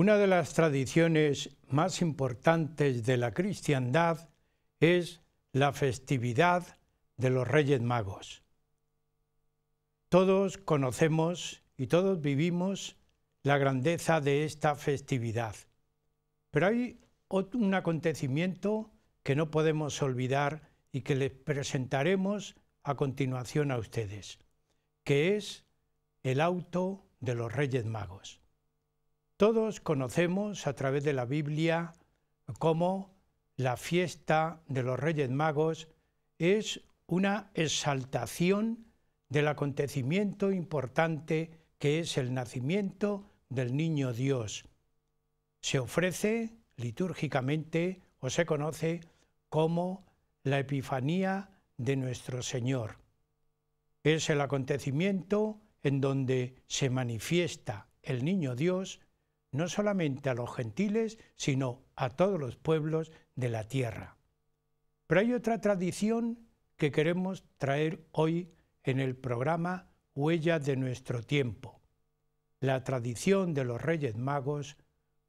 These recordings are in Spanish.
Una de las tradiciones más importantes de la cristiandad es la festividad de los Reyes Magos. Todos conocemos y todos vivimos la grandeza de esta festividad, pero hay un acontecimiento que no podemos olvidar y que les presentaremos a continuación a ustedes, que es el auto de los Reyes Magos. Todos conocemos a través de la Biblia cómo la fiesta de los Reyes Magos es una exaltación del acontecimiento importante que es el nacimiento del niño Dios. Se ofrece litúrgicamente o se conoce como la Epifanía de nuestro Señor. Es el acontecimiento en donde se manifiesta el niño Dios no solamente a los gentiles, sino a todos los pueblos de la tierra. Pero hay otra tradición que queremos traer hoy en el programa Huella de nuestro tiempo. La tradición de los Reyes Magos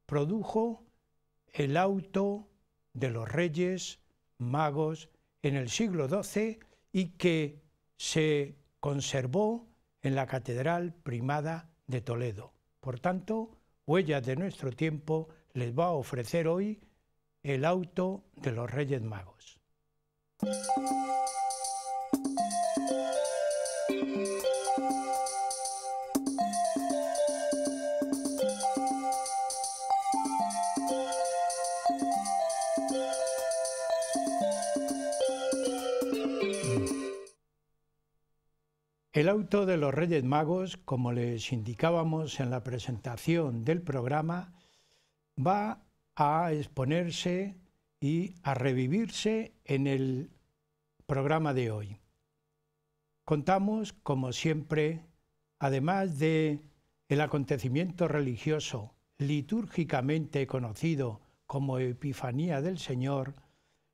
produjo el auto de los Reyes Magos en el siglo XII y que se conservó en la Catedral Primada de Toledo. Por tanto, Huellas de nuestro tiempo les va a ofrecer hoy el auto de los Reyes Magos. El auto de los Reyes Magos, como les indicábamos en la presentación del programa, va a exponerse y a revivirse en el programa de hoy. Contamos, como siempre, además de el acontecimiento religioso litúrgicamente conocido como Epifanía del Señor,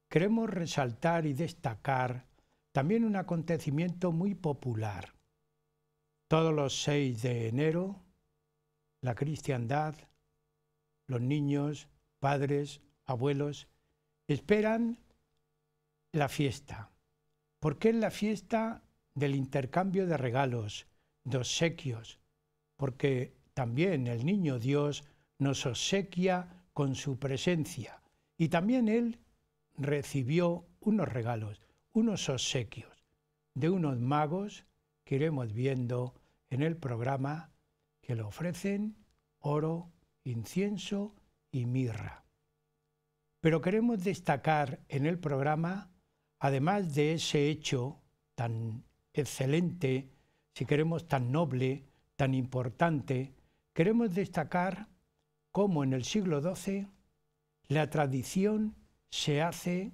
queremos resaltar y destacar también un acontecimiento muy popular, todos los 6 de enero, la cristiandad, los niños, padres, abuelos, esperan la fiesta, porque es la fiesta del intercambio de regalos, de obsequios, porque también el niño Dios nos obsequia con su presencia y también él recibió unos regalos, unos obsequios de unos magos que iremos viendo en el programa que le ofrecen oro, incienso y mirra. Pero queremos destacar en el programa, además de ese hecho tan excelente, si queremos tan noble, tan importante, queremos destacar cómo en el siglo XII la tradición se hace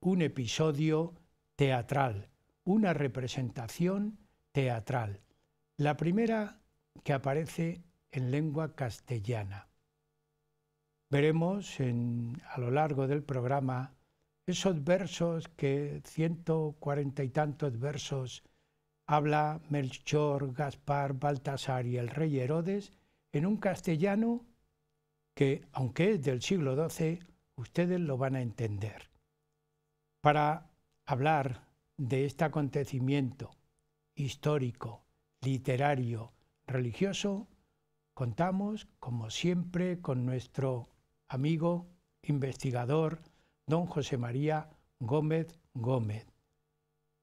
un episodio teatral, una representación teatral. La primera que aparece en lengua castellana. Veremos a lo largo del programa esos versos que ciento cuarenta y tantos versos habla Melchor, Gaspar, Baltasar y el rey Herodes en un castellano que, aunque es del siglo XII, ustedes lo van a entender. Para hablar de este acontecimiento histórico literario religioso, contamos, como siempre, con nuestro amigo investigador, don José María Gómez Gómez.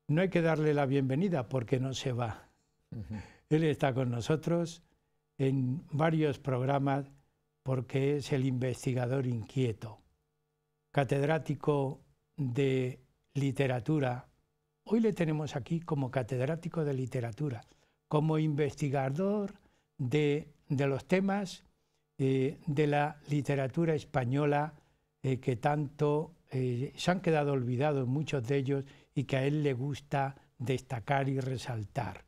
No hay que darle la bienvenida porque no se va. Él está con nosotros en varios programas porque es el investigador inquieto, catedrático de literatura. Hoy le tenemos aquí como catedrático de literatura como investigador de, los temas eh, de la literatura española eh, que tanto eh, se han quedado olvidados muchos de ellos y que a él le gusta destacar y resaltar.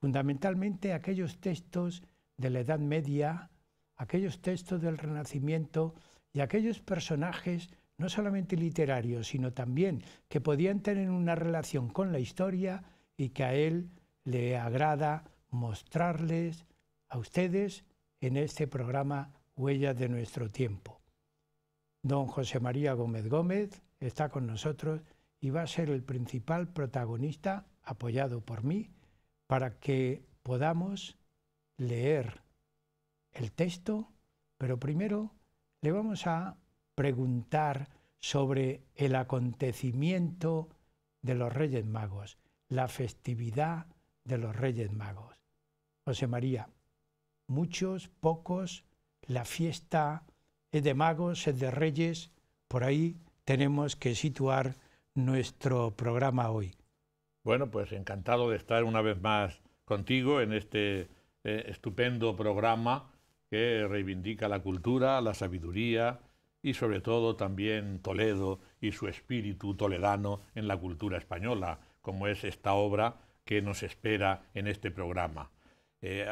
Fundamentalmente aquellos textos de la Edad Media, aquellos textos del Renacimiento y aquellos personajes no solamente literarios, sino también que podían tener una relación con la historia y que a él le agrada mostrarles a ustedes en este programa Huellas de nuestro tiempo. Don José María Gómez Gómez está con nosotros y va a ser el principal protagonista, apoyado por mí, para que podamos leer el texto, pero primero le vamos a preguntar sobre el acontecimiento de los Reyes Magos, la festividad de los Reyes Magos. José María, muchos, pocos, la fiesta es de magos, es de reyes, por ahí tenemos que situar nuestro programa hoy. Bueno, pues encantado de estar una vez más contigo en este eh, estupendo programa que reivindica la cultura, la sabiduría y sobre todo también Toledo y su espíritu toledano en la cultura española, como es esta obra que nos espera en este programa. Eh,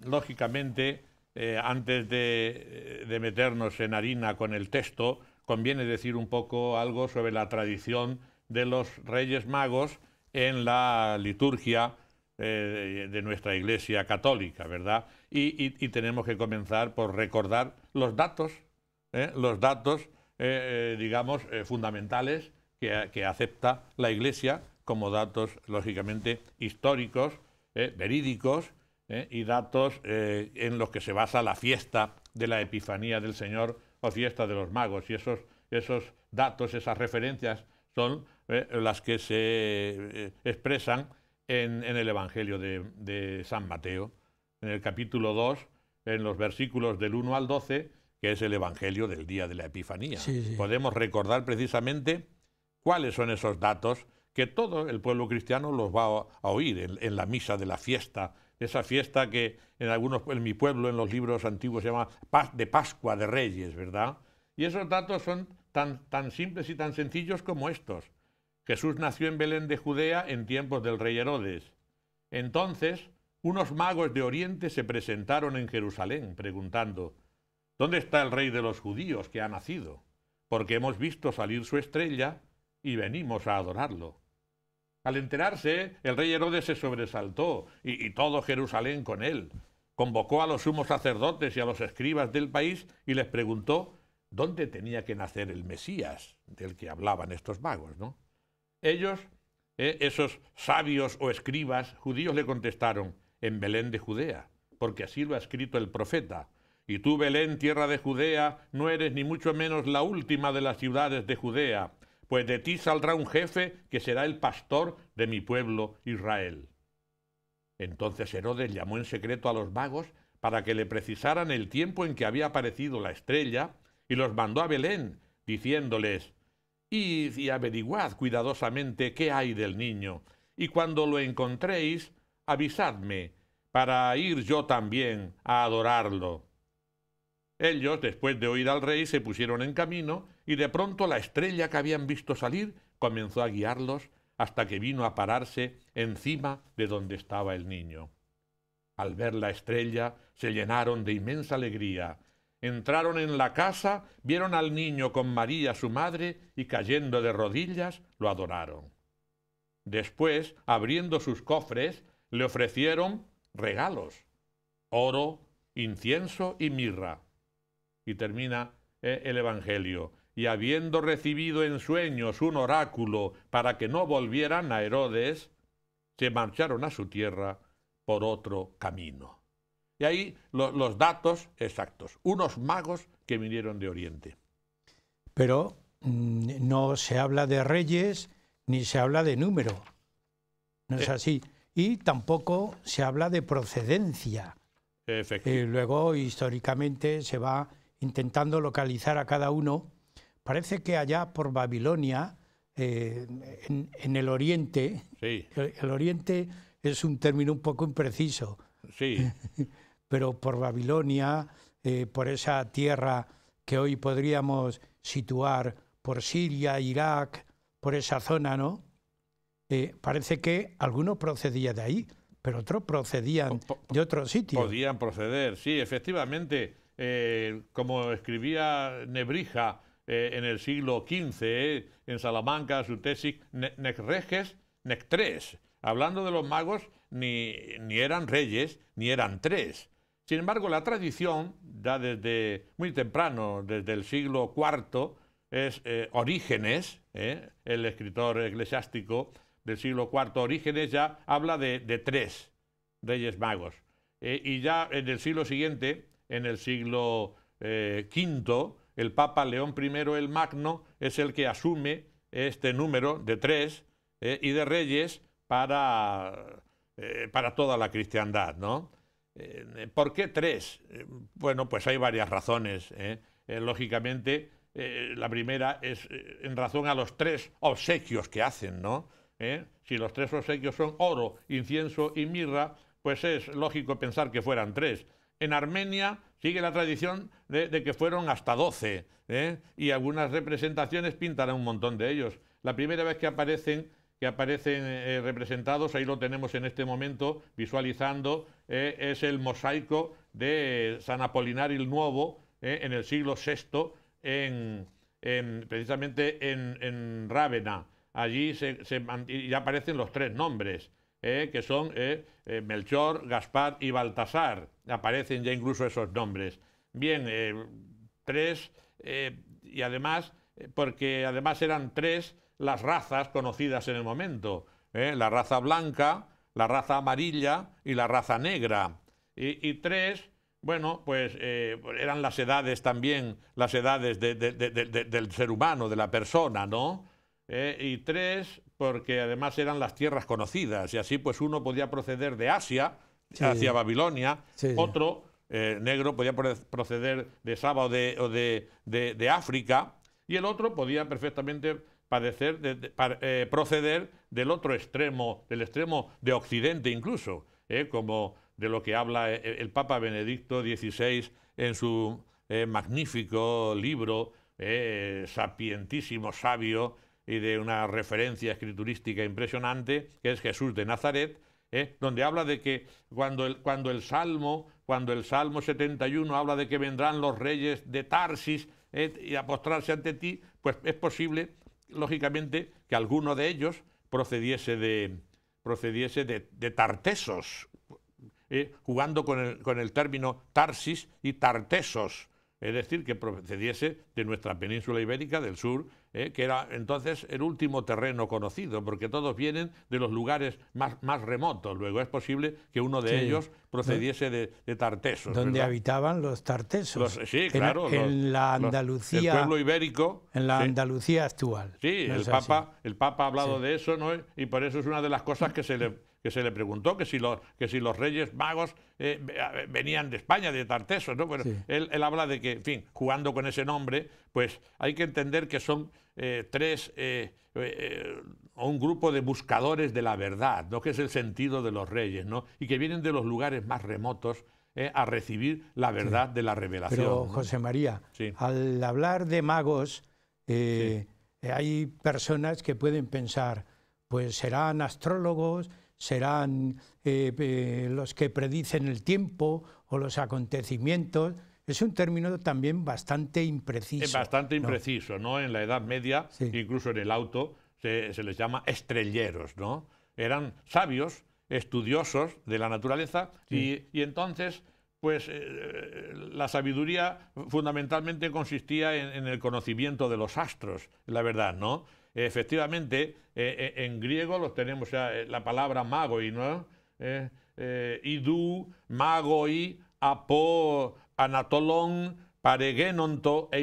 lógicamente, eh, antes eh, de, meternos en harina con el texto, conviene decir un poco algo sobre la tradición de los Reyes Magos en la liturgia de nuestra Iglesia Católica, ¿verdad? Y, tenemos que comenzar por recordar los datos, los datos, digamos, fundamentales que, que acepta la Iglesia como datos, lógicamente, históricos, eh, verídicos, eh, y datos eh, en los que se basa la fiesta de la Epifanía del Señor o fiesta de los magos. Y esos, esos datos, esas referencias, son las que se expresan en, el Evangelio de, San Mateo, en el capítulo 2, en los versículos del 1 al 12, que es el Evangelio del día de la Epifanía. Podemos recordar precisamente cuáles son esos datos que todo el pueblo cristiano los va a, oír en, la misa de la fiesta, esa fiesta que en, algunos, en mi pueblo, en los libros antiguos, se llama de Pascua de Reyes, ¿verdad? Y esos datos son tan, tan simples y tan sencillos como estos. Jesús nació en Belén de Judea en tiempos del rey Herodes. Entonces, unos magos de Oriente se presentaron en Jerusalén preguntando, ¿Dónde está el rey de los judíos que ha nacido? Porque hemos visto salir su estrella y venimos a adorarlo. Al enterarse, el rey Herodes se sobresaltó y, todo Jerusalén con él. Convocó a los sumos sacerdotes y a los escribas del país y les preguntó dónde tenía que nacer el Mesías del que hablaban estos magos. ¿no? Ellos, eh, esos sabios o escribas judíos, le contestaron, en Belén de Judea, porque así lo ha escrito el profeta. Y tú, Belén, tierra de Judea, no eres ni mucho menos la última de las ciudades de Judea, pues de ti saldrá un jefe que será el pastor de mi pueblo Israel. Entonces Herodes llamó en secreto a los magos para que le precisaran el tiempo en que había aparecido la estrella y los mandó a Belén, diciéndoles, Id y averiguad cuidadosamente qué hay del niño, y cuando lo encontréis, avisadme, para ir yo también a adorarlo. Ellos, después de oír al rey, se pusieron en camino y de pronto la estrella que habían visto salir comenzó a guiarlos hasta que vino a pararse encima de donde estaba el niño. Al ver la estrella se llenaron de inmensa alegría. Entraron en la casa, vieron al niño con María su madre y cayendo de rodillas lo adoraron. Después, abriendo sus cofres, le ofrecieron regalos, oro, incienso y mirra. Y termina eh, el Evangelio y habiendo recibido en sueños un oráculo para que no volvieran a Herodes, se marcharon a su tierra por otro camino. Y ahí los datos exactos, unos magos que vinieron de Oriente. Pero mm, no se habla de reyes ni se habla de número, no es eh. así. Y tampoco se habla de procedencia. y luego, históricamente, se va intentando localizar a cada uno parece que allá por Babilonia, eh, en, el Oriente, el, Oriente es un término un poco impreciso, sí. pero por Babilonia, eh, por esa tierra que hoy podríamos situar por Siria, Irak, por esa zona, ¿no? Eh, parece que algunos procedían de ahí, pero otros procedían de otro sitio. Podían proceder, sí, efectivamente. como escribía Nebrija eh, en el siglo XV, eh, en Salamanca, su tesis reges, nec tres. Hablando de los magos, ni, eran reyes, ni eran tres. Sin embargo, la tradición, ya desde muy temprano, desde el siglo IV, es eh, Orígenes, el escritor eclesiástico del siglo IV, Orígenes ya habla de, tres reyes magos. y ya en el siglo siguiente, en el siglo V, el Papa León I el Magno es el que asume este número de tres eh, y de reyes para, eh, para toda la cristiandad. ¿no? Eh, ¿Por qué tres? bueno, pues hay varias razones. lógicamente, la primera es en razón a los tres obsequios que hacen. ¿no? Si los tres obsequios son oro, incienso y mirra, pues es lógico pensar que fueran tres. En Armenia sigue la tradición de, que fueron hasta 12, ¿eh? y algunas representaciones pintan a un montón de ellos. La primera vez que aparecen, que aparecen eh, eh, representados, ahí lo tenemos en este momento visualizando, es el mosaico de San Apolinar el Nuevo en el siglo VI, precisamente en, Rávena. Allí ya aparecen los tres nombres. Eh, que son eh, eh, Melchor, Gaspar y Baltasar. Aparecen ya incluso esos nombres. Bien, tres, y además, porque además eran tres las razas conocidas en el momento. La raza blanca, la raza amarilla y la raza negra. Y, tres, bueno, pues eran las edades también, las edades del ser humano, de la persona, ¿no? y tres, porque además eran las tierras conocidas y así pues uno podía proceder de Asia hacia Babilonia, otro eh, negro podía proceder de Saba o, de, de, África y el otro podía perfectamente padecer, eh, proceder del otro extremo, del extremo de Occidente incluso, eh, como de lo que habla el Papa Benedicto XVI en su magnífico libro, sapientísimo sabio, y de una referencia escriturística impresionante, que es Jesús de Nazaret, ¿eh? donde habla de que cuando el, cuando el Salmo, cuando el Salmo 71 habla de que vendrán los reyes de Tarsis ¿eh? y a postrarse ante ti, pues es posible, lógicamente, que alguno de ellos procediese de, procediese de, Tartesos, ¿eh? jugando con el, con el término Tarsis y Tartesos, es decir, que procediese de nuestra península ibérica del sur, ¿eh? que era entonces el último terreno conocido, porque todos vienen de los lugares más, remotos. Luego es posible que uno de ellos procediese de, Tartesos. Donde habitaban los Tartesos. sí, claro. En, la Andalucía. el pueblo ibérico. En la Andalucía actual. Sí, el, Papa, el Papa ha hablado de eso, ¿no? y por eso es una de las cosas que se le que se le preguntó que si los, que si los reyes magos eh, venían de España, de Tarteso, ¿no? él, habla de que, en fin, jugando con ese nombre, pues hay que entender que son eh, tres eh, un grupo de buscadores de la verdad, que es el sentido de los reyes, ¿no? Y que vienen de los lugares más remotos a recibir la verdad de la revelación. Pero, José María, al hablar de magos, hay personas que pueden pensar, pues serán astrólogos, serán eh, los que predicen el tiempo o los acontecimientos. Es un término también bastante impreciso. Es bastante impreciso, ¿no? En la Edad Media, incluso en el auto, se, les llama estrelleros, ¿no? Eran sabios, estudiosos de la naturaleza y, entonces, pues, eh, la sabiduría fundamentalmente consistía en el conocimiento de los astros, la verdad, ¿no? Efectivamente, eh, eh, en griego los tenemos eh, la palabra y ¿no? idu magoi, apo Anatolon paregenonto e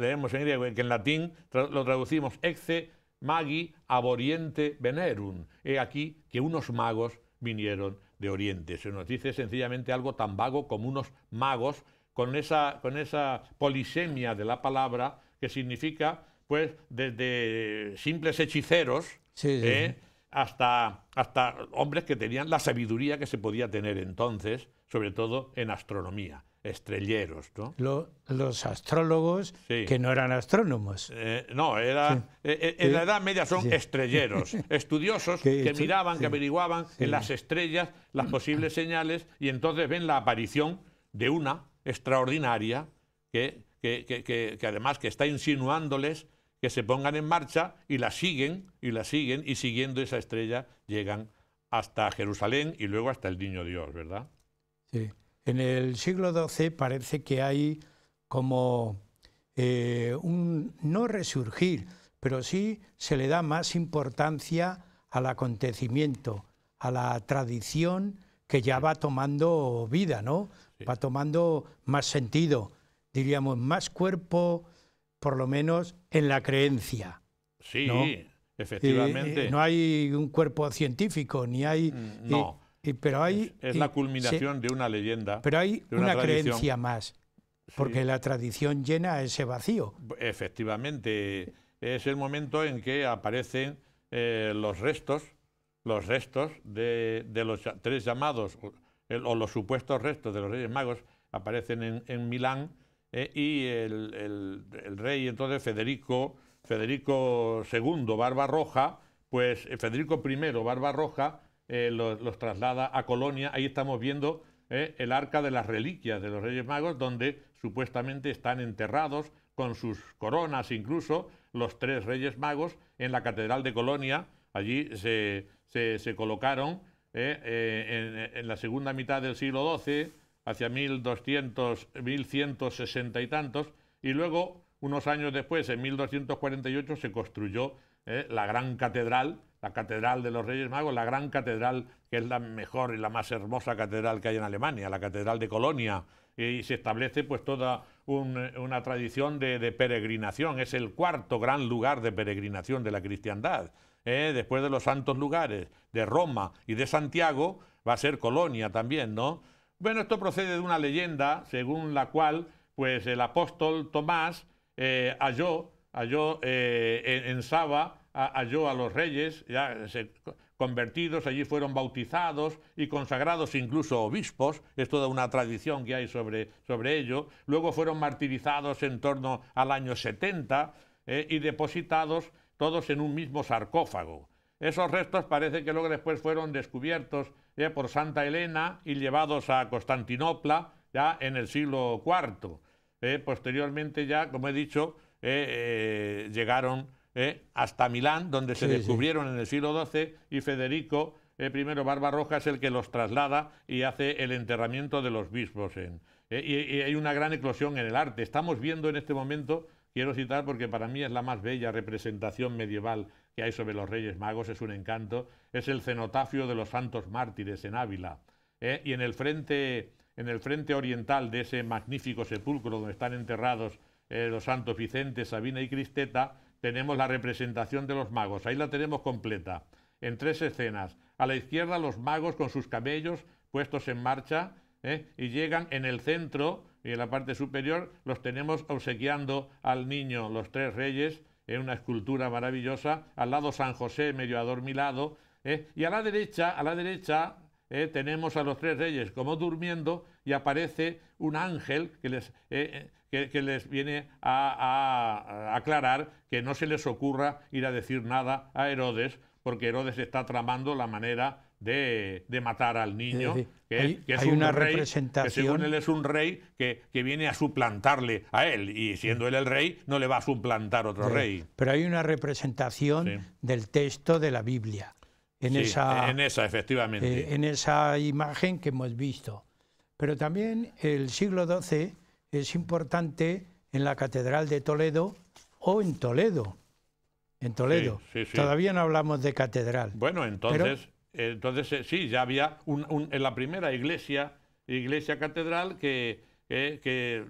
Leemos en griego, que en latín lo traducimos exce magi aboriente venerum. He aquí que unos magos vinieron de Oriente. Se nos dice sencillamente algo tan vago como unos magos con esa, con esa polisemia de la palabra que significa pues desde simples hechiceros ¿eh? hasta, hasta hombres que tenían la sabiduría que se podía tener entonces, sobre todo en astronomía estrelleros, los astrólogos que no eran astrónomos. Eh, no, era, eh, en la Edad Media son estrelleros, estudiosos que miraban, que averiguaban en las estrellas las posibles señales y entonces ven la aparición de una extraordinaria que, que, que además que está insinuándoles que se pongan en marcha y la siguen y la siguen y siguiendo esa estrella llegan hasta Jerusalén y luego hasta el Niño Dios, ¿verdad? Sí. En el siglo XII parece que hay como eh, un no resurgir, pero sí se le da más importancia al acontecimiento, a la tradición que ya va tomando vida, ¿no? Va tomando más sentido, diríamos, más cuerpo, por lo menos en la creencia. Sí, efectivamente. Eh, eh, no hay un cuerpo científico, ni hay... Mm, no. pero hay, es, la culminación de una leyenda. Pero hay una, creencia más, porque la tradición llena ese vacío. Efectivamente, es el momento en que aparecen eh, los restos, los restos de, los tres llamados, o los supuestos restos de los Reyes Magos, aparecen en, en Milán eh, y el, rey entonces Federico, Federico II, Barbarroja, pues eh, Federico I, Barbarroja, eh, los, traslada a Colonia. Ahí estamos viendo el arca de las reliquias de los Reyes Magos, donde supuestamente están enterrados con sus coronas incluso los tres Reyes Magos en la Catedral de Colonia. Allí se, se, colocaron en, en la segunda mitad del siglo XII hacia 1200, 1160 y tantos, y luego, unos años después, en 1248, se construyó eh, la gran catedral, la catedral de los Reyes Magos, la gran catedral que es la mejor y la más hermosa catedral que hay en Alemania, la catedral de Colonia, y se establece pues toda eh, una tradición de, peregrinación, es el cuarto gran lugar de peregrinación de la cristiandad. Eh, después de los santos lugares de Roma y de Santiago, va a ser Colonia también, ¿no? Bueno, esto procede de una leyenda según la cual pues, el apóstol Tomás eh, halló, halló eh, en, Saba, halló a los reyes ya convertidos, allí fueron bautizados y consagrados incluso obispos, es toda una tradición que hay sobre, sobre ello, luego fueron martirizados en torno al año 70 eh, y depositados todos en un mismo sarcófago. Esos restos parece que luego después fueron descubiertos eh, por Santa Elena y llevados a Constantinopla ya en el siglo IV. Eh, posteriormente ya, como he dicho, eh, llegaron hasta Milán, donde se descubrieron en el siglo XII y Federico I Barbarroja es el que los traslada y hace el enterramiento de los bispos. En, y, y hay una gran eclosión en el arte. Estamos viendo en este momento, quiero citar porque para mí es la más bella representación medieval que hay sobre los Reyes Magos es un encanto, es el cenotafio de los santos mártires en Ávila. ¿eh? Y en el, frente, en el frente oriental de ese magnífico sepulcro donde están enterrados eh, los santos Vicente, Sabina y Cristeta, tenemos la representación de los magos. Ahí la tenemos completa, en tres escenas. A la izquierda los magos con sus cabellos puestos en marcha ¿eh? y llegan en el centro y en la parte superior los tenemos obsequiando al niño, los tres reyes, es una escultura maravillosa, al lado San José medio adormilado, ¿eh? y a la derecha, a la derecha ¿eh? tenemos a los tres reyes como durmiendo y aparece un ángel que les, ¿eh? que, les viene a aclarar que no se les ocurra ir a decir nada a Herodes, porque Herodes está tramando la manera de, matar al niño, que, es un rey, que según él es un rey que, viene a suplantarle a él, y siendo él el rey, no le va a suplantar otro rey. Pero hay una representación del texto de la Biblia. En, esa, en esa, efectivamente. Eh, en esa imagen que hemos visto. Pero también el siglo XII es importante en la Catedral de Toledo o en Toledo. En Toledo. Todavía no hablamos de catedral. Bueno, entonces entonces, eh, sí, ya había en la primera iglesia, iglesia catedral, que, eh, eh,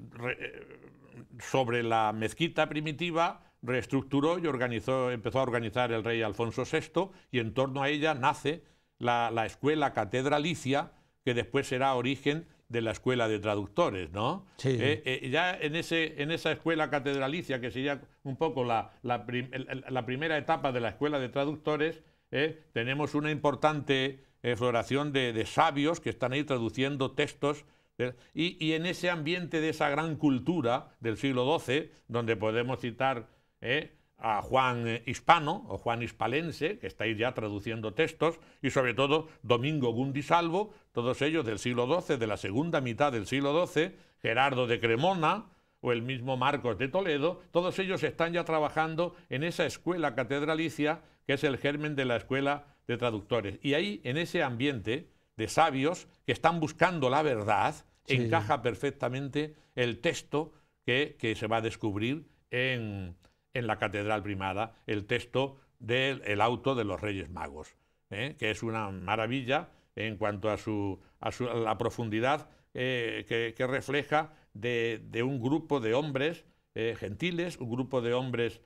sobre la mezquita primitiva reestructuró y organizó, empezó a organizar el rey Alfonso VI y en torno a ella nace la, escuela catedralicia, que después será origen de la escuela de traductores, ¿no? ya en, ese, esa escuela catedralicia, que sería un poco la primera etapa de la escuela de traductores, ¿eh? tenemos una importante eh, floración de, sabios que están ahí traduciendo textos. ¿eh? y, en ese ambiente de esa gran cultura del siglo XII, donde podemos citar a Juan Hispano o Juan Hispalense, que estáis ya traduciendo textos, y sobre todo Domingo Gundisalvo, todos ellos del siglo XII, de la segunda mitad del siglo XII, Gerardo de Cremona o el mismo Marcos de Toledo, todos ellos están ya trabajando en esa escuela catedralicia que es el germen de la escuela de traductores. Y ahí, en ese ambiente de sabios que están buscando la verdad, encaja perfectamente el texto que, se va a descubrir en, la catedral primada, el texto del el auto de los Reyes Magos, ¿eh? que es una maravilla en cuanto a, su, a, su, la profundidad eh, que, refleja de, un grupo de hombres eh, gentiles, un grupo de hombres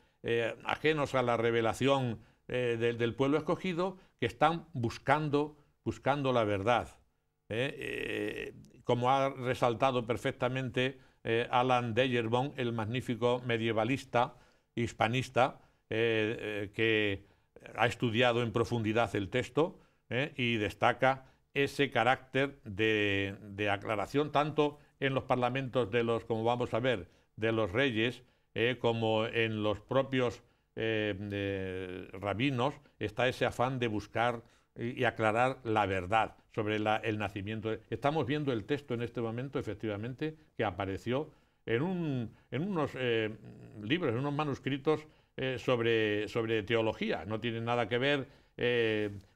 ajenos a la revelación eh, del, pueblo escogido que están buscando, buscando la verdad. ¿eh? Eh, como ha resaltado perfectamente Alan Deyerbon, el magnífico medievalista hispanista que ha estudiado en profundidad el texto y destaca ese carácter de, aclaración tanto en los parlamentos de los, como vamos a ver, de los reyes, como en los propios eh, rabinos está ese afán de buscar y aclarar la verdad sobre el nacimiento. Estamos viendo el texto en este momento, efectivamente, que apareció en, un, en unos eh, libros, en unos manuscritos eh, sobre, sobre teología. No tiene nada que ver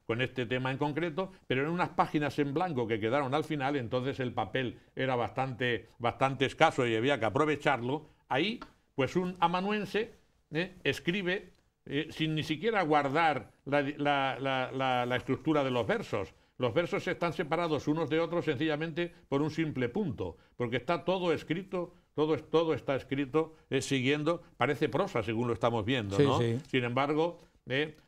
con este tema en concreto, pero en unas páginas en blanco que quedaron al final, entonces el papel era bastante, bastante escaso y había que aprovecharlo. Ahí, pues un amanuense ¿eh? escribe eh, sin ni siquiera guardar la, estructura de los versos. Los versos están separados unos de otros sencillamente por un simple punto, porque está todo escrito, todo, todo está escrito eh, siguiendo, parece prosa según lo estamos viendo, ¿no? Sin embargo,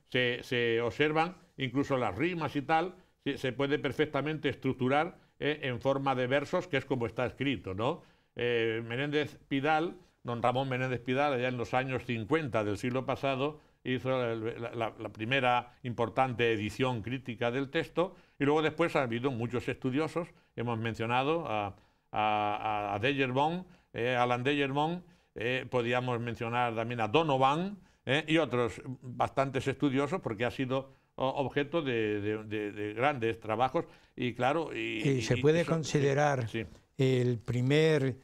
se, observan incluso las rimas y tal, se, se puede perfectamente estructurar en forma de versos, que es como está escrito, ¿no? Menéndez Pidal don Ramón Menéndez Pidal, allá en los años 50 del siglo pasado, hizo la, primera importante edición crítica del texto y luego después ha habido muchos estudiosos, hemos mencionado a, a, a eh, Alan De eh, podíamos mencionar también a Donovan eh, y otros bastantes estudiosos porque ha sido objeto de, grandes trabajos y claro... Y, eh, se puede considerar el primer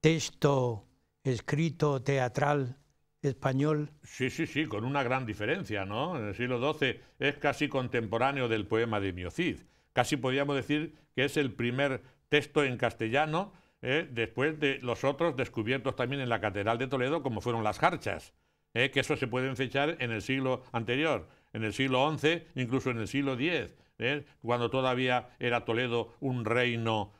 texto escrito teatral español. Sí, sí, sí, con una gran diferencia, ¿no? En el siglo XII es casi contemporáneo del poema de Miocid. Casi podríamos decir que es el primer texto en castellano ¿eh? después de los otros descubiertos también en la Catedral de Toledo, como fueron las jarchas, ¿eh? que eso se pueden fechar en el siglo anterior, en el siglo XI, incluso en el siglo X, ¿eh? cuando todavía era Toledo un reino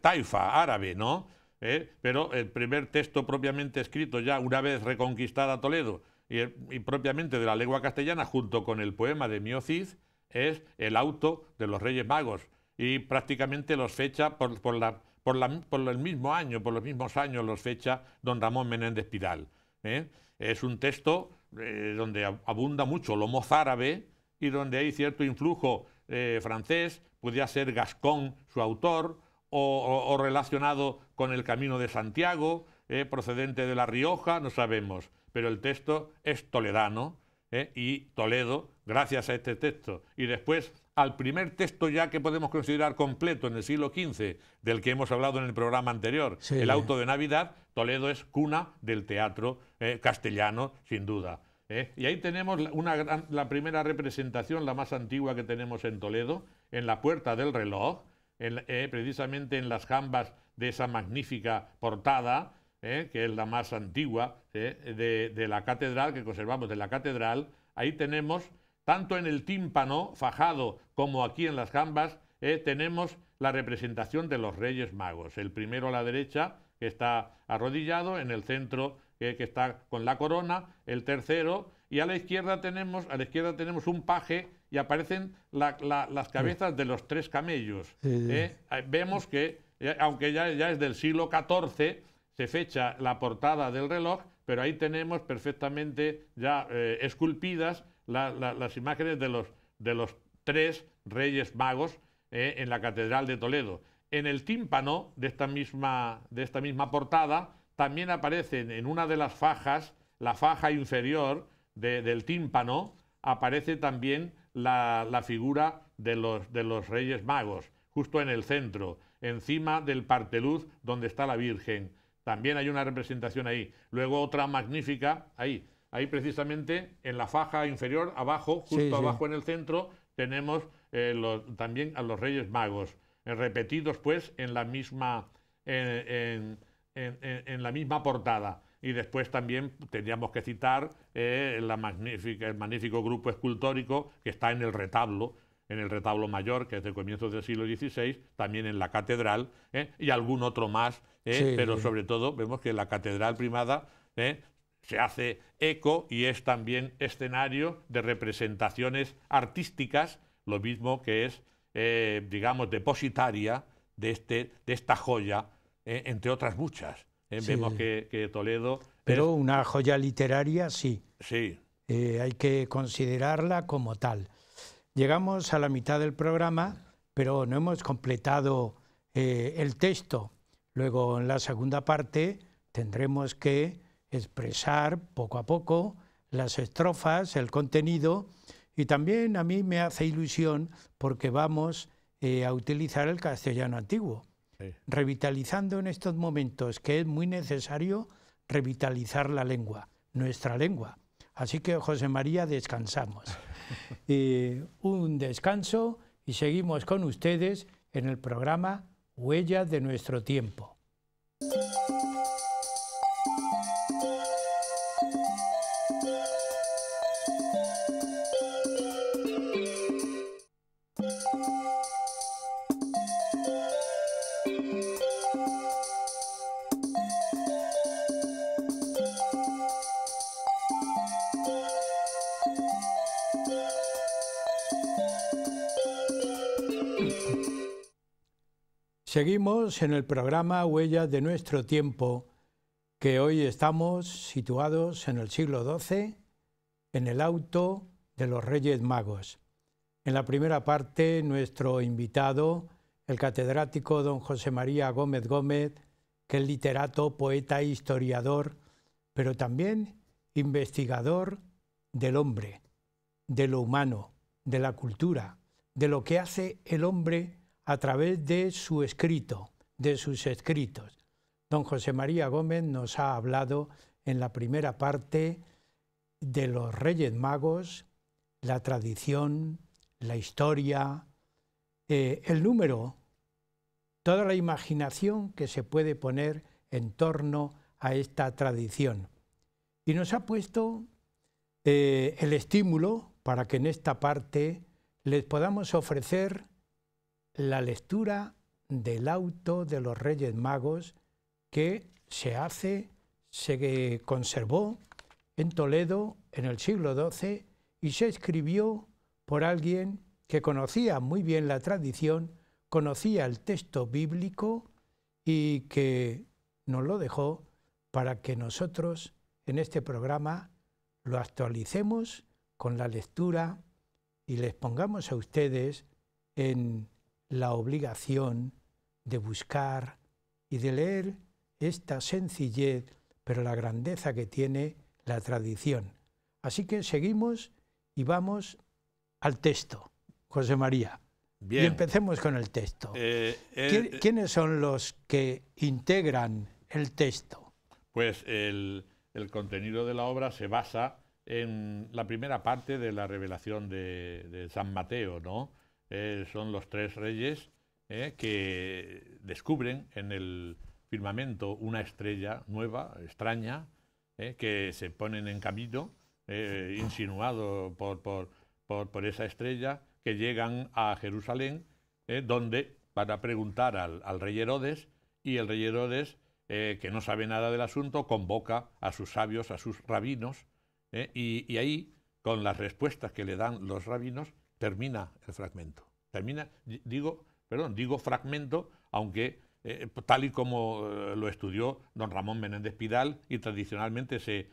taifa árabe, ¿no? ¿eh? pero el primer texto propiamente escrito ya una vez reconquistada Toledo y, propiamente de la lengua castellana junto con el poema de Mio Cid es el auto de los Reyes Magos y prácticamente los fecha por, la, por, el mismo año, por los mismos años los fecha don Ramón Menéndez Pidal. ¿eh? Es un texto eh, donde abunda mucho lo mozárabe y donde hay cierto influjo francés, podría ser Gascón su autor, o relacionado con el camino de Santiago, eh, procedente de La Rioja, no sabemos, pero el texto es toledano eh, y Toledo, gracias a este texto. Y después al primer texto ya que podemos considerar completo en el siglo XV, del que hemos hablado en el programa anterior, el auto de Navidad, Toledo es cuna del teatro eh, castellano, sin duda. Y ahí tenemos una la primera representación, la más antigua que tenemos en Toledo, en la puerta del reloj, precisamente en las jambas de esa magnífica portada, ¿eh? que es la más antigua ¿eh? de, la catedral, que conservamos de la catedral, ahí tenemos, tanto en el tímpano fajado como aquí en las gambas ¿eh? tenemos la representación de los Reyes Magos. El primero a la derecha, que está arrodillado, en el centro, que está con la corona, el tercero, y a la izquierda tenemos, a la izquierda tenemos un paje y aparecen las cabezas de los tres camellos. Vemos que aunque ya, es del siglo XIV, se fecha la portada del reloj, pero ahí tenemos perfectamente ya eh, esculpidas las imágenes de los, tres reyes magos eh, en la Catedral de Toledo. En el tímpano de esta, misma, de esta misma portada también aparecen en una de las fajas, la faja inferior del tímpano, aparece también la, figura de los, de los reyes magos, justo en el centro encima del parteluz donde está la Virgen. También hay una representación ahí. Luego otra magnífica, ahí, ahí precisamente en la faja inferior, abajo, justo abajo en el centro, tenemos eh, también a los Reyes Magos, eh, repetidos pues en la misma, en, la misma portada. Y después también tendríamos que citar eh, el magnífico grupo escultórico que está en el retablo, en el retablo mayor, que es de comienzos del siglo XVI, también en la catedral, ¿eh? y algún otro más, ¿eh? pero sobre todo vemos que la catedral primada ¿eh? se hace eco y es también escenario de representaciones artísticas, lo mismo que es, digamos, depositaria de, este, de esta joya, entre otras muchas. Vemos que, Toledo... Pero una joya literaria, sí. Sí. hay que considerarla como tal Llegamos a la mitad del programa, pero no hemos completado eh, el texto. Luego, en la segunda parte, tendremos que expresar poco a poco las estrofas, el contenido, y también a mí me hace ilusión porque vamos eh, a utilizar el castellano antiguo, revitalizando en estos momentos que es muy necesario revitalizar la lengua, nuestra lengua. Así que, José María, descansamos. un descanso y seguimos con ustedes en el programa Huella de nuestro tiempo. Seguimos en el programa Huellas de nuestro tiempo, que hoy estamos situados en el siglo XII, en el auto de los Reyes Magos. En la primera parte, nuestro invitado, el catedrático don José María Gómez Gómez, que es literato, poeta historiador, pero también investigador del hombre, de lo humano, de la cultura, de lo que hace el hombre a través de su escrito, de sus escritos. Don José María Gómez nos ha hablado en la primera parte de los Reyes Magos, la tradición, la historia, eh, el número, toda la imaginación que se puede poner en torno a esta tradición. Y nos ha puesto eh, el estímulo para que en esta parte les podamos ofrecer la lectura del auto de los Reyes Magos que se hace, se conservó en Toledo en el siglo XII y se escribió por alguien que conocía muy bien la tradición, conocía el texto bíblico y que nos lo dejó para que nosotros en este programa lo actualicemos con la lectura y les pongamos a ustedes en la obligación de buscar y de leer esta sencillez, pero la grandeza que tiene la tradición. Así que seguimos y vamos al texto, José María. Bien. Y empecemos con el texto. Eh, eh, ¿Quiénes son los que integran el texto? Pues el, contenido de la obra se basa en la primera parte de la revelación de San Mateo, ¿no? Eh, son los tres reyes eh, que descubren en el firmamento una estrella nueva, extraña, eh, que se ponen en camino, insinuado por, por, esa estrella, que llegan a Jerusalén, donde van a preguntar al, rey Herodes, y el rey Herodes, que no sabe nada del asunto, convoca a sus sabios, a sus rabinos, y, y ahí, con las respuestas que le dan los rabinos, termina el fragmento. Termina, digo, perdón, digo fragmento, aunque eh, tal y como eh, lo estudió don Ramón Menéndez Pidal y tradicionalmente se,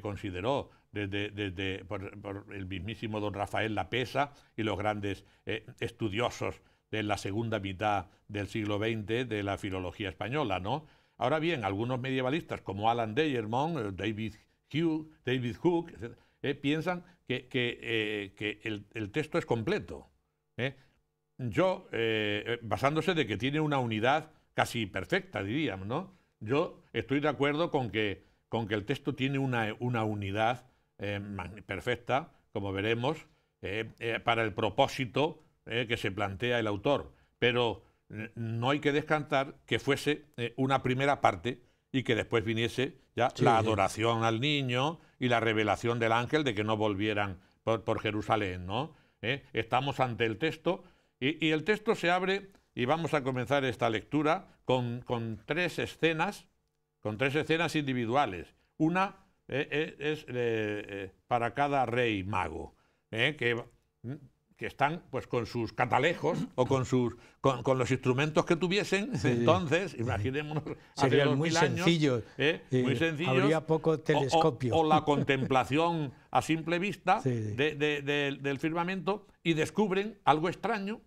consideró desde, por, el mismísimo don Rafael Lapesa y los grandes eh, estudiosos de la segunda mitad del siglo XX de la filología española, ¿no? Ahora bien, algunos medievalistas como Alan Deyermont, David Hugh, David Hook, etc., ¿eh? piensan que, eh, el, texto es completo. ¿eh? Yo, basándose de que tiene una unidad casi perfecta, diríamos, ¿no? Yo estoy de acuerdo con que, con que el texto tiene una, unidad perfecta, como veremos, para el propósito que se plantea el autor. Pero no hay que descartar que fuese una primera parte y que después viniese ya la adoración al niño, y la revelación del ángel de que no volvieran por, Jerusalén, ¿no? ¿Eh? Estamos ante el texto y, el texto se abre y vamos a comenzar esta lectura con, tres escenas, con tres escenas individuales. Una eh, eh, es para cada rey mago, que que están pues con sus catalejos o con sus con, los instrumentos que tuviesen entonces imaginémonos serían muy sencillos eh, muy sencillos habría poco telescopio o, la contemplación a simple vista del firmamento y descubren algo extraño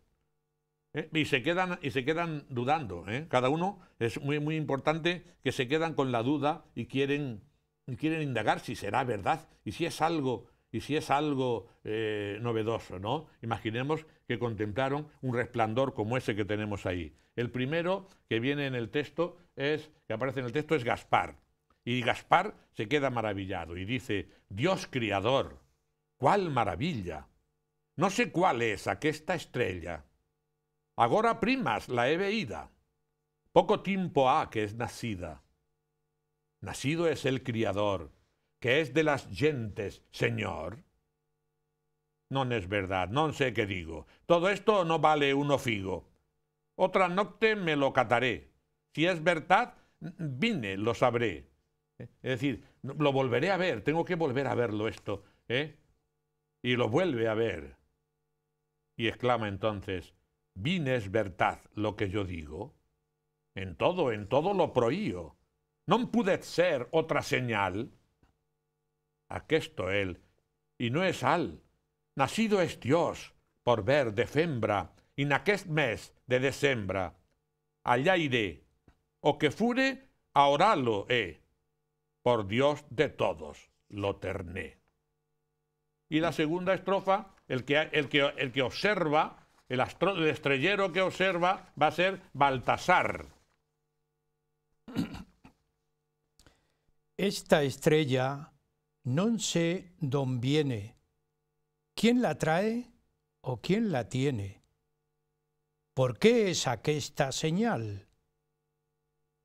¿eh? y se quedan y se quedan dudando ¿eh? cada uno es muy muy importante que se quedan con la duda y quieren y quieren indagar si será verdad y si es algo y si es algo eh, novedoso, ¿no? Imaginemos que contemplaron un resplandor como ese que tenemos ahí. El primero que viene en el texto es que aparece en el texto es Gaspar. Y Gaspar se queda maravillado y dice, "Dios criador, cuál maravilla. No sé cuál es aquesta estrella. Agora primas la he veída. Poco tiempo ha que es nacida. Nacido es el criador que es de las gentes, Señor. No es verdad, no sé qué digo. Todo esto no vale uno figo. Otra noche me lo cataré. Si es verdad, vine, lo sabré. Es decir, lo volveré a ver, tengo que volver a verlo esto. ¿eh? Y lo vuelve a ver. Y exclama entonces, vine es verdad lo que yo digo. En todo, en todo lo prohío. No pude ser otra señal aquesto él, y no es al. Nacido es Dios, por ver de fembra, en aquest mes de decembra. Allá iré, o que fure, ahora lo he. Por Dios de todos lo terné. Y la segunda estrofa, el que, observa, el, el estrellero que observa va a ser Baltasar. Esta estrella no sé don viene, quién la trae o quién la tiene. ¿Por qué es aquesta señal?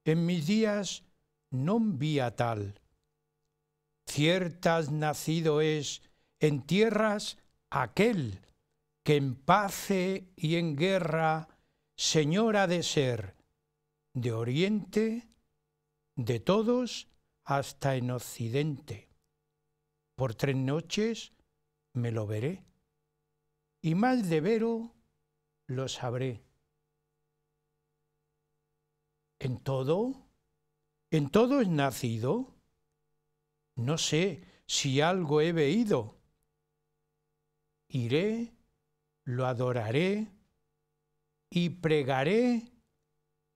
En mis días non vi a tal. Ciertas nacido es en tierras aquel que en paz y en guerra señora de ser, de oriente, de todos hasta en occidente por tres noches me lo veré, y más de vero lo sabré. En todo, en todo es nacido, no sé si algo he veído. Iré, lo adoraré, y pregaré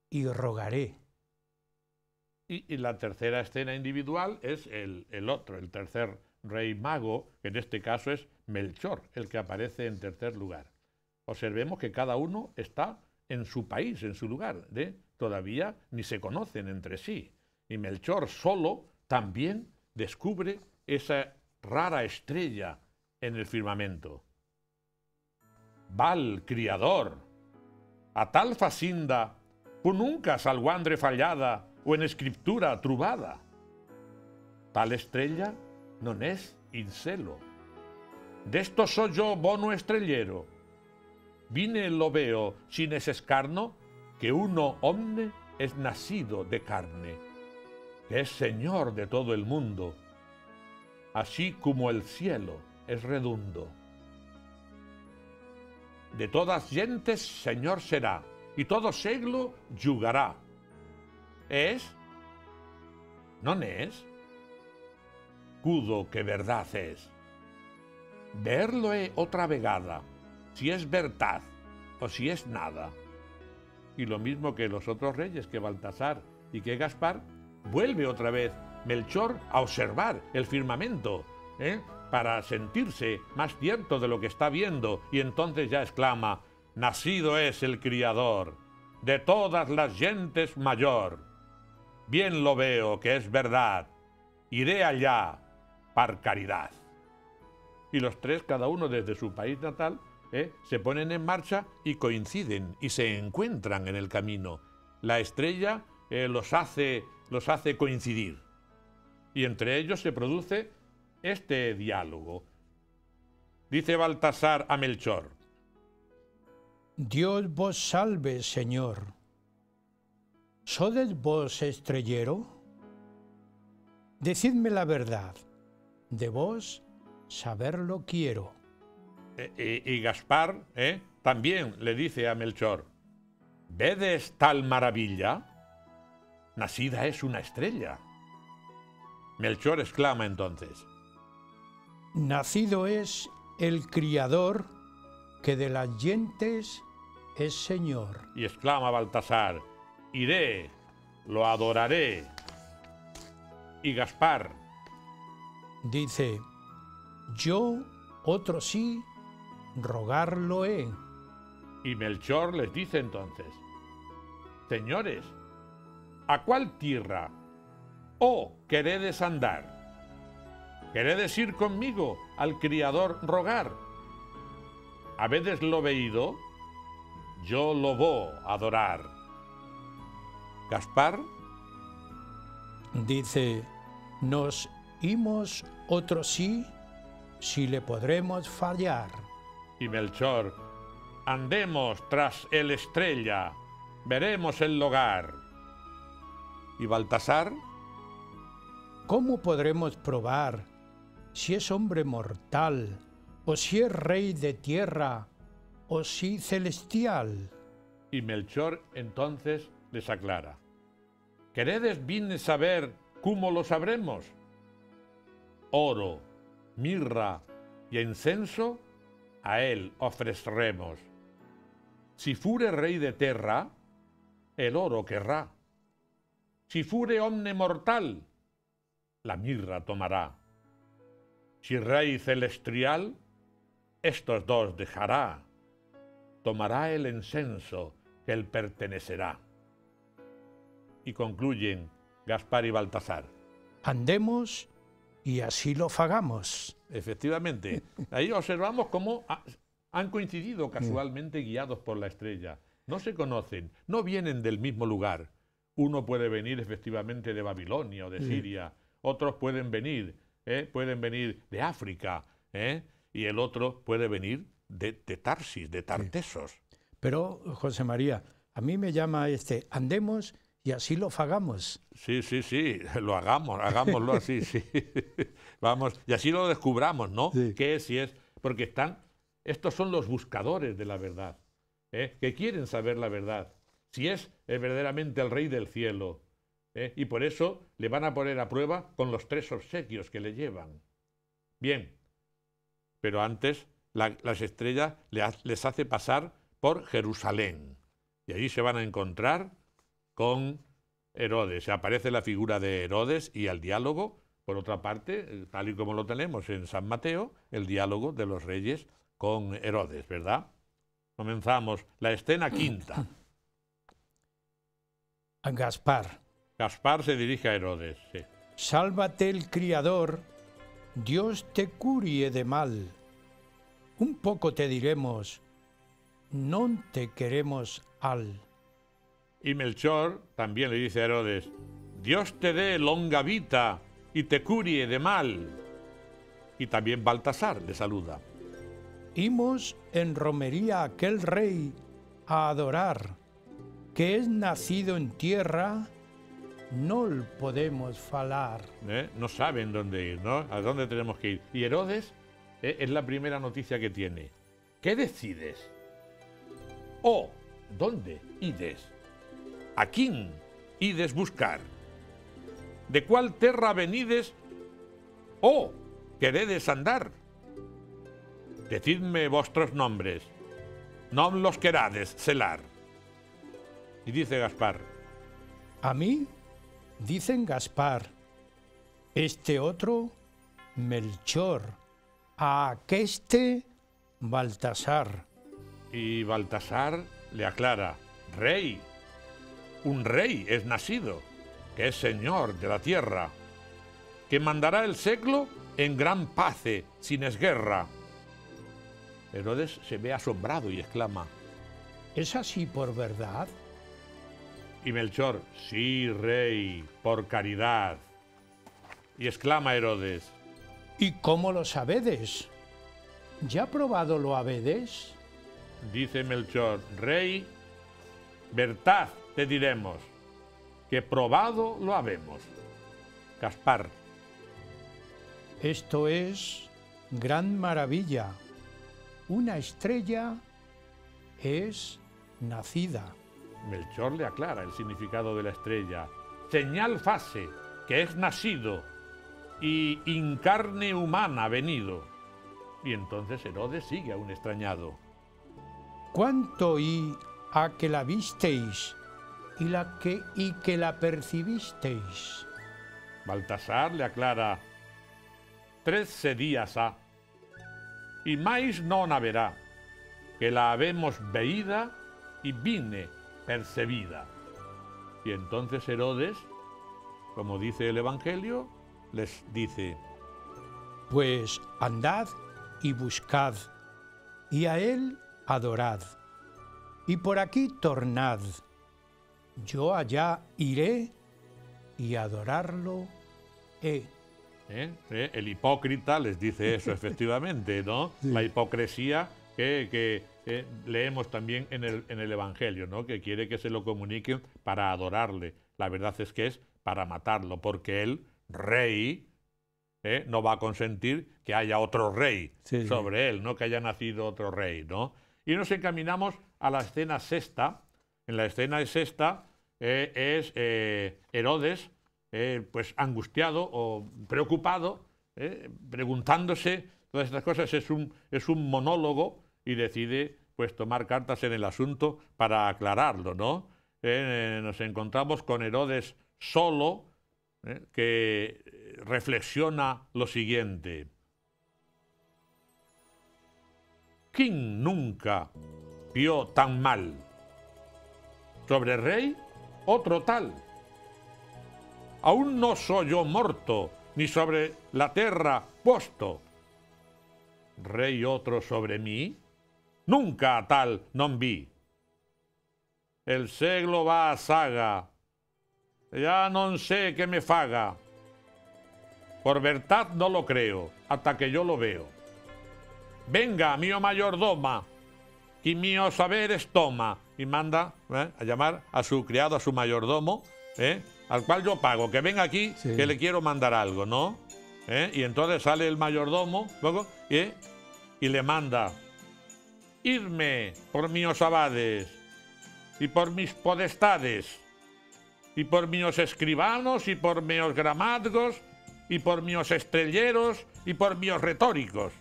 y rogaré. Y, la tercera escena individual es el, el otro, el tercer rey mago, que en este caso es Melchor, el que aparece en tercer lugar. Observemos que cada uno está en su país, en su lugar, de ¿eh? todavía ni se conocen entre sí. Y Melchor solo también descubre esa rara estrella en el firmamento. Val, criador, a tal facinda, nunca salguandre fallada o en escritura trubada. Tal estrella ...no es incelo... ...de Desto soy yo bono estrellero. Vine lo veo sin ese escarno que uno hombre es nacido de carne, que es Señor de todo el mundo, así como el cielo es redundo. De todas gentes Señor será, y todo siglo yugará. ¿Es? ¿No es? escudo que verdad es. Verlo he otra vegada, si es verdad o si es nada. Y lo mismo que los otros reyes, que Baltasar y que Gaspar, vuelve otra vez Melchor a observar el firmamento, ¿eh? para sentirse más cierto de lo que está viendo, y entonces ya exclama, Nacido es el Criador, de todas las gentes mayor. Bien lo veo que es verdad, iré allá, par caridad. Y los tres, cada uno desde su país natal, ¿eh? se ponen en marcha y coinciden y se encuentran en el camino. La estrella eh, los, hace, los hace coincidir. Y entre ellos se produce este diálogo. Dice Baltasar a Melchor. Dios vos salve, Señor. ¿Sodes vos estrellero? Decidme la verdad de vos saberlo quiero. Eh, y, Gaspar ¿eh? también le dice a Melchor, ¿vedes tal maravilla? Nacida es una estrella. Melchor exclama entonces, Nacido es el criador que de las gentes es señor. Y exclama Baltasar, iré, lo adoraré. Y Gaspar, dice, yo otro sí, rogarlo he. Y Melchor les dice entonces, señores, ¿a cuál tierra? ¿O oh, queredes andar? ¿Queredes ir conmigo al criador rogar? ¿Habedes lo veído? Yo lo voy a adorar. Gaspar dice, nos imos otro sí, si le podremos fallar. Y Melchor, andemos tras el estrella, veremos el hogar. ¿Y Baltasar? ¿Cómo podremos probar si es hombre mortal, o si es rey de tierra, o si celestial? Y Melchor entonces les aclara. ¿Queredes bien saber cómo lo sabremos? oro, mirra y incenso, a él ofreceremos. Si fuere rey de tierra, el oro querrá. Si fuere hombre mortal, la mirra tomará. Si rey celestial, estos dos dejará. Tomará el incenso que él pertenecerá. Y concluyen Gaspar y Baltasar. Andemos y así lo fagamos. Efectivamente. Ahí observamos cómo han coincidido casualmente guiados por la estrella. No se conocen, no vienen del mismo lugar. Uno puede venir efectivamente de Babilonia o de Siria, otros pueden venir, ¿eh? pueden venir de África, ¿eh? y el otro puede venir de, de Tarsis, de Tartesos. Pero, José María, a mí me llama este, andemos y así lo fagamos. Sí, sí, sí, lo hagamos, hagámoslo así, sí. Vamos, y así lo descubramos, ¿no? ¿Qué es es? Porque están, estos son los buscadores de la verdad, ¿eh? que quieren saber la verdad, si es, verdaderamente el rey del cielo. ¿eh? Y por eso le van a poner a prueba con los tres obsequios que le llevan. Bien, pero antes las estrellas les hace pasar por Jerusalén. Y allí se van a encontrar con Herodes. Aparece la figura de Herodes y el diálogo, por otra parte, tal y como lo tenemos en San Mateo, el diálogo de los reyes con Herodes, ¿verdad? Comenzamos la escena quinta. A Gaspar. Gaspar se dirige a Herodes. Sálvate el criador, Dios te curie de mal. Un poco te diremos, no te queremos al. Y Melchor también le dice a Herodes, Dios te dé longa vida y te curie de mal. Y también Baltasar le saluda. Imos en romería aquel rey a adorar, que es nacido en tierra, no lo podemos falar. ¿Eh? No saben dónde ir, ¿no? ¿A dónde tenemos que ir? Y Herodes eh, es la primera noticia que tiene. ¿Qué decides? ¿O dónde ides? a quién ides buscar? De cuál terra venides o queredes andar? Decidme vuestros nombres, no los querades celar. Y dice Gaspar. A mí dicen Gaspar, este otro Melchor, a aqueste Baltasar. Y Baltasar le aclara, rey, un rey es nacido, que es señor de la tierra, que mandará el siglo en gran paz, sin esguerra. Herodes se ve asombrado y exclama, ¿Es así por verdad? Y Melchor, sí, rey, por caridad. Y exclama Herodes, ¿Y cómo lo sabedes? ¿Ya probado lo habedes? Dice Melchor, rey, verdad te diremos que probado lo habemos. Gaspar. Esto es gran maravilla. Una estrella es nacida. Melchor le aclara el significado de la estrella. Señal fase, que es nacido, y incarne humana venido. Y entonces Herodes sigue a un extrañado. ¿Cuánto y a que la visteis y, la que, y que la percibisteis. Baltasar le aclara, trece días ha, y más no haberá, que la habemos veída y vine percebida. Y entonces Herodes, como dice el Evangelio, les dice, pues andad y buscad, y a él adorad, y por aquí tornad, yo allá iré y adorarlo ¿Eh? ¿Eh? El hipócrita les dice eso, efectivamente, ¿no? La hipocresía que, eh, leemos también en el, Evangelio, ¿no? Que quiere que se lo comuniquen para adorarle. La verdad es que es para matarlo, porque él, rey, no va a consentir que haya otro rey sobre él, no que haya nacido otro rey, ¿no? Y nos encaminamos a la escena sexta, en la escena es esta, eh, es eh, Herodes, eh, pues angustiado o preocupado, preguntándose todas estas cosas. Es un, es un monólogo y decide pues tomar cartas en el asunto para aclararlo, ¿no? nos encontramos con Herodes solo, que reflexiona lo siguiente. ¿Quién nunca vio tan mal? sobre rey otro tal. Aún no soy yo morto, ni sobre la tierra puesto. Rey otro sobre mí, nunca tal non vi. El siglo va a saga, ya no sé qué me faga. Por verdad no lo creo, hasta que yo lo veo. Venga, mío mayordoma, que mío saber toma, y manda ¿eh? a llamar a su criado, a su mayordomo, ¿eh? al cual yo pago, que venga aquí, que le quiero mandar algo, ¿no? ¿Eh? Y entonces sale el mayordomo luego, y le manda, irme por míos abades y por mis podestades y por mis escribanos y por míos gramadgos y por mis estrelleros y por míos retóricos.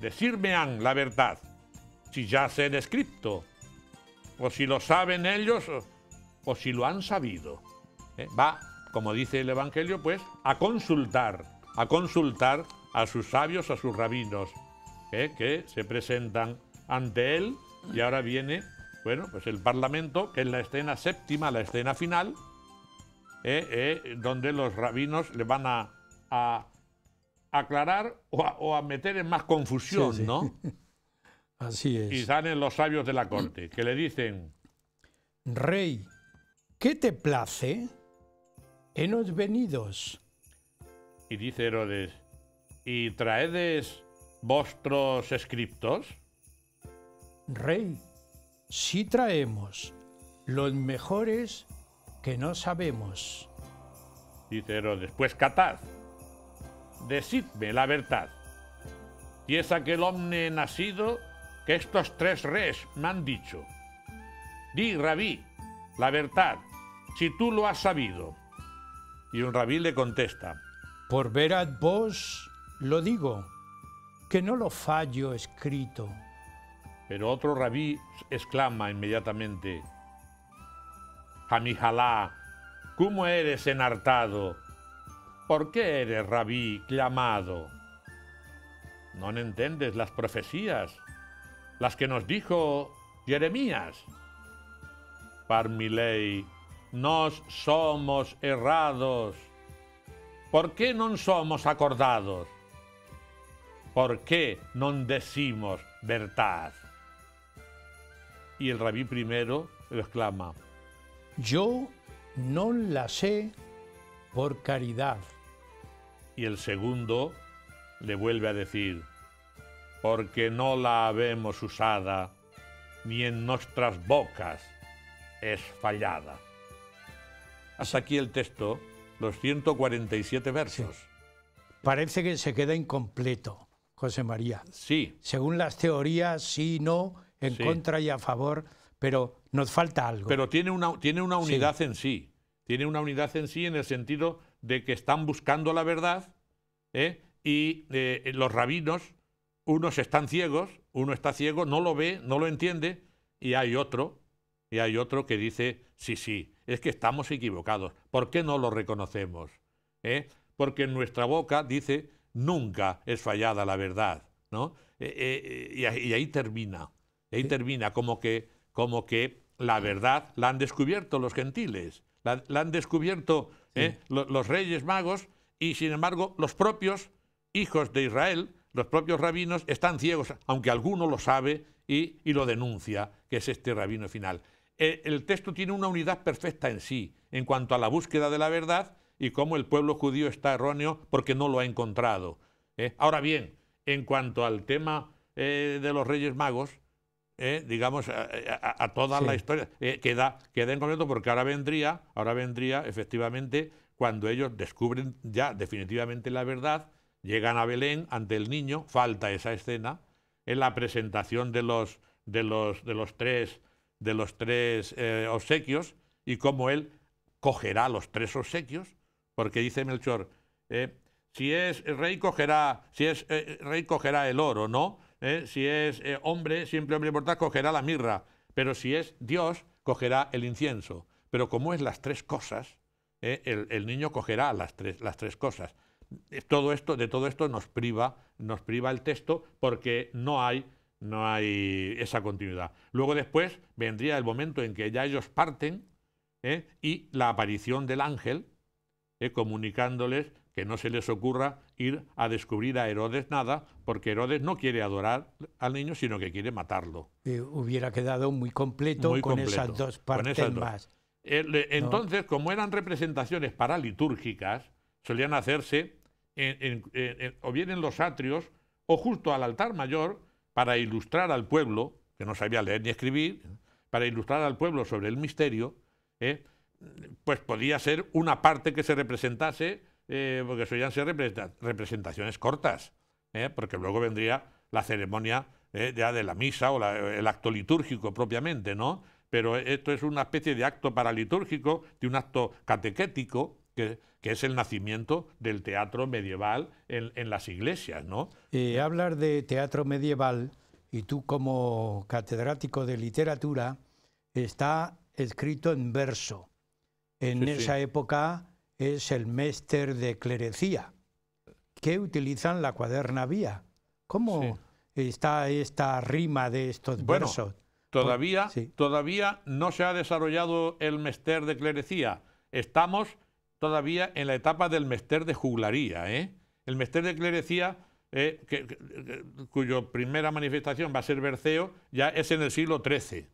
Decirme la verdad, si ya se han escrito o pues si lo saben ellos, o, si lo han sabido. ¿eh? Va, como dice el Evangelio, pues a consultar, a consultar a sus sabios, a sus rabinos, ¿eh? que se presentan ante él y ahora viene, bueno, pues el Parlamento, que es la escena séptima, la escena final, ¿eh? donde los rabinos le van a, aclarar o a, meter en más confusión, ¿no? Así es. Y salen los sabios de la corte, que le dicen... Rey, ¿qué te place? hemos venidos. Y dice Herodes, ¿y traedes vuestros escritos? Rey, sí traemos los mejores que no sabemos. Dice Herodes, pues catad, decidme la verdad. Y es aquel hombre nacido que estos tres res me han dicho. Di, rabí, la verdad, si tú lo has sabido. Y un rabí le contesta, por verad vos lo digo, que no lo fallo escrito. Pero otro rabí exclama inmediatamente, Jamijalá, ¿cómo eres enartado? ¿Por qué eres rabí clamado? No entiendes las profecías, las que nos dijo Jeremías. ley, nos somos errados. Por qué no somos acordados? Por qué no decimos verdad? Y el rabí primero exclama, Yo no la sé por caridad. Y el segundo le vuelve a decir, porque no la habemos usada, ni en nuestras bocas es fallada. Hasta aquí el texto, los 147 versos. Parece que se queda incompleto, José María. Sí. Según las teorías, sí, no, en contra y a favor, pero nos falta algo. Pero tiene una, tiene una unidad en sí. Tiene una unidad en sí en el sentido de que están buscando la verdad ¿eh? y eh, los rabinos unos están ciegos, uno está ciego, no lo ve, no lo entiende, y hay otro, y hay otro que dice, sí, sí, es que estamos equivocados, ¿por qué no lo reconocemos? ¿Eh? Porque en nuestra boca dice, nunca es fallada la verdad, ¿no? Eh, eh, y, ahí, termina, ahí termina, como que, como que la verdad la han descubierto los gentiles, la, han descubierto ¿eh? los reyes magos, y sin embargo los propios hijos de Israel los propios rabinos están ciegos, aunque alguno lo sabe y, lo denuncia, que es este rabino final. Eh, el, texto tiene una unidad perfecta en sí, en cuanto a la búsqueda de la verdad y cómo el pueblo judío está erróneo porque no lo ha encontrado. ¿eh? Ahora bien, en cuanto al tema eh, de los Reyes Magos, digamos, a, toda la historia, queda, queda en concreto porque ahora vendría, ahora vendría efectivamente cuando ellos descubren ya definitivamente la verdad Llegan a Belén ante el niño, falta esa escena, en la presentación de los, de los, de los tres, de los tres eh, obsequios y cómo él cogerá los tres obsequios, porque dice Melchor, eh, si es rey cogerá, si es eh, rey cogerá el oro, ¿no? si es hombre, siempre hombre mortal, cogerá la mirra, pero si es Dios, cogerá el incienso. Pero como es las tres cosas, el, niño cogerá las tres, las tres cosas todo esto, de todo esto nos priva, nos priva el texto porque no hay, no hay esa continuidad. Luego después vendría el momento en que ya ellos parten ¿eh? y la aparición del ángel ¿eh? comunicándoles que no se les ocurra ir a descubrir a Herodes nada, porque Herodes no quiere adorar al niño, sino que quiere matarlo. hubiera quedado muy completo con esas dos partes más. Eh, entonces, como eran representaciones paralitúrgicas, solían hacerse o bien en los atrios o justo al altar mayor para ilustrar al pueblo, que no sabía leer ni escribir, para ilustrar al pueblo sobre el misterio, ¿eh? pues podía ser una parte que se representase, eh, porque solían ser representaciones cortas, ¿eh? porque luego vendría la ceremonia ya de la misa o el acto litúrgico propiamente, ¿no? Pero esto es una especie de acto paralitúrgico, de un acto catequético, que, es el nacimiento del teatro medieval en, las iglesias, ¿no? Eh, hablar de teatro medieval y tú como catedrático de literatura está escrito en verso. En esa época es el Mester de clerecía, que utilizan la cuaderna vía. ¿Cómo está esta rima de estos versos? Todavía, todavía no se ha desarrollado el Mester de clerecía. Estamos todavía en la etapa del mester de juglaría. ¿eh? El mester de clerecía, eh, cuyo primera manifestación va a ser Berceo, ya es en el siglo XIII,